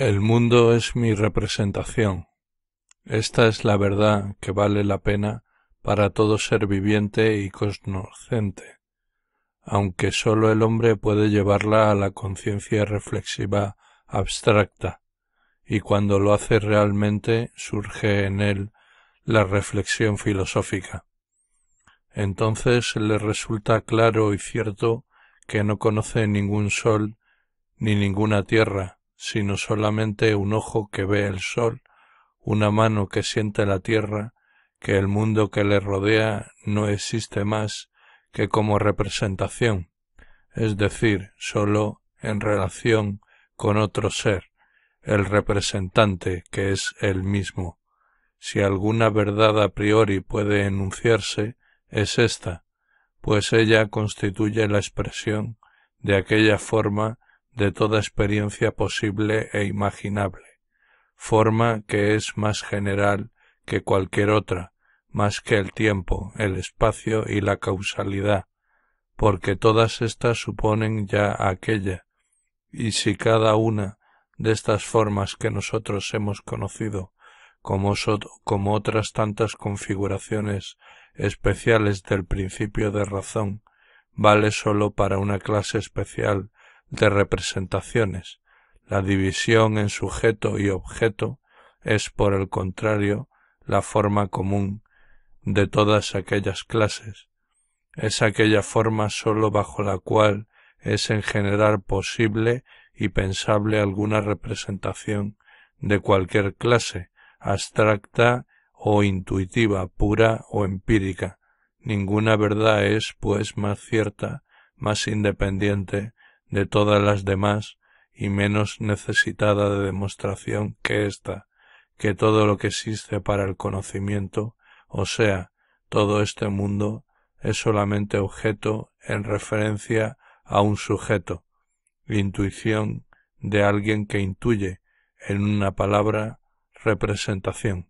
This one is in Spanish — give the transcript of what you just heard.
El mundo es mi representación. Esta es la verdad que vale la pena para todo ser viviente y cosnocente, aunque sólo el hombre puede llevarla a la conciencia reflexiva abstracta, y cuando lo hace realmente surge en él la reflexión filosófica. Entonces le resulta claro y cierto que no conoce ningún sol ni ninguna tierra, sino solamente un ojo que ve el sol, una mano que siente la tierra, que el mundo que le rodea no existe más que como representación, es decir, sólo en relación con otro ser, el representante que es él mismo. Si alguna verdad a priori puede enunciarse, es esta, pues ella constituye la expresión de aquella forma de toda experiencia posible e imaginable, forma que es más general que cualquier otra, más que el tiempo, el espacio y la causalidad, porque todas estas suponen ya aquella, y si cada una de estas formas que nosotros hemos conocido, como, como otras tantas configuraciones especiales del principio de razón, vale sólo para una clase especial de representaciones. La división en sujeto y objeto es, por el contrario, la forma común de todas aquellas clases. Es aquella forma sólo bajo la cual es en general posible y pensable alguna representación de cualquier clase, abstracta o intuitiva, pura o empírica. Ninguna verdad es, pues, más cierta, más independiente de todas las demás y menos necesitada de demostración que ésta, que todo lo que existe para el conocimiento, o sea, todo este mundo, es solamente objeto en referencia a un sujeto, intuición de alguien que intuye, en una palabra, representación.